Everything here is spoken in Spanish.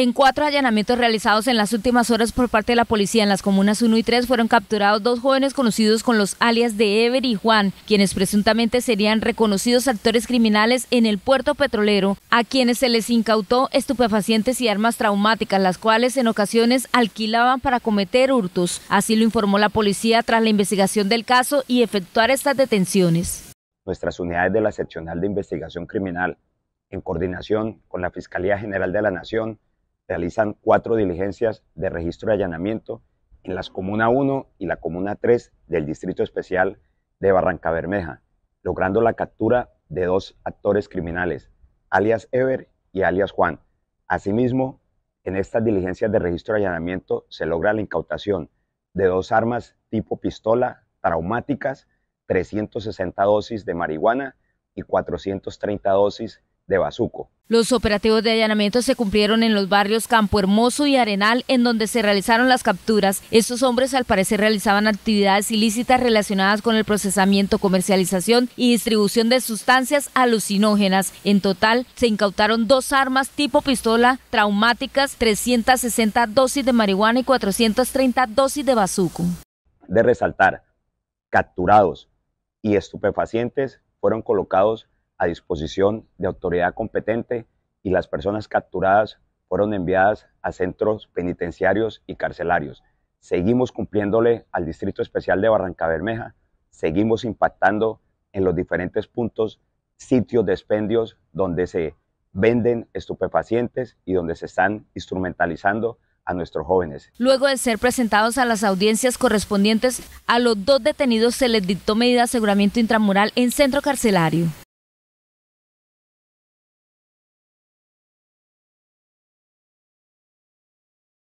En cuatro allanamientos realizados en las últimas horas por parte de la policía en las comunas 1 y 3 fueron capturados dos jóvenes conocidos con los alias de Ever y Juan, quienes presuntamente serían reconocidos actores criminales en el puerto petrolero, a quienes se les incautó estupefacientes y armas traumáticas, las cuales en ocasiones alquilaban para cometer hurtos. Así lo informó la policía tras la investigación del caso y efectuar estas detenciones. Nuestras unidades de la seccional de investigación criminal, en coordinación con la Fiscalía General de la Nación, realizan cuatro diligencias de registro de allanamiento en las Comuna 1 y la Comuna 3 del Distrito Especial de Barranca Bermeja, logrando la captura de dos actores criminales, alias Ever y alias Juan. Asimismo, en estas diligencias de registro de allanamiento se logra la incautación de dos armas tipo pistola traumáticas, 360 dosis de marihuana y 430 dosis de Bazuco. Los operativos de allanamiento se cumplieron en los barrios Campo Hermoso y Arenal, en donde se realizaron las capturas. Estos hombres al parecer realizaban actividades ilícitas relacionadas con el procesamiento, comercialización y distribución de sustancias alucinógenas. En total, se incautaron dos armas tipo pistola traumáticas, 360 dosis de marihuana y 430 dosis de bazuco. De resaltar, capturados y estupefacientes fueron colocados a disposición de autoridad competente y las personas capturadas fueron enviadas a centros penitenciarios y carcelarios. Seguimos cumpliéndole al Distrito Especial de Barranca Bermeja, seguimos impactando en los diferentes puntos, sitios de expendios donde se venden estupefacientes y donde se están instrumentalizando a nuestros jóvenes. Luego de ser presentados a las audiencias correspondientes, a los dos detenidos se les dictó medida de aseguramiento intramural en centro carcelario.